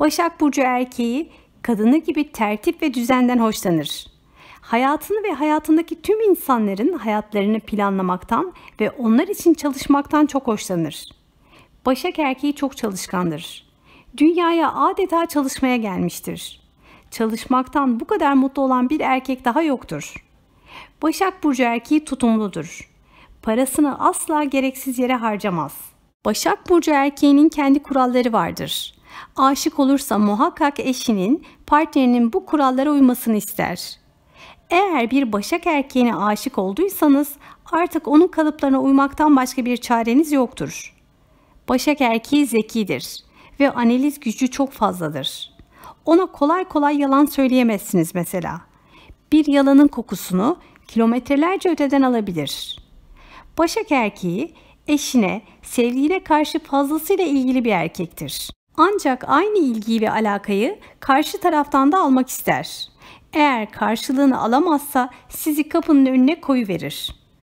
Başak Burcu erkeği kadını gibi tertip ve düzenden hoşlanır. Hayatını ve hayatındaki tüm insanların hayatlarını planlamaktan ve onlar için çalışmaktan çok hoşlanır. Başak erkeği çok çalışkandır. Dünyaya adeta çalışmaya gelmiştir. Çalışmaktan bu kadar mutlu olan bir erkek daha yoktur. Başak Burcu erkeği tutumludur. Parasını asla gereksiz yere harcamaz. Başak Burcu erkeğinin kendi kuralları vardır. Aşık olursa muhakkak eşinin partnerinin bu kurallara uymasını ister. Eğer bir başak erkeğine aşık olduysanız artık onun kalıplarına uymaktan başka bir çareniz yoktur. Başak erkeği zekidir ve analiz gücü çok fazladır. Ona kolay kolay yalan söyleyemezsiniz mesela. Bir yalanın kokusunu kilometrelerce öteden alabilir. Başak erkeği eşine, sevdiğine karşı fazlasıyla ilgili bir erkektir. Ancak aynı ilgiyi ve alakayı karşı taraftan da almak ister. Eğer karşılığını alamazsa sizi kapının önüne koyuverir.''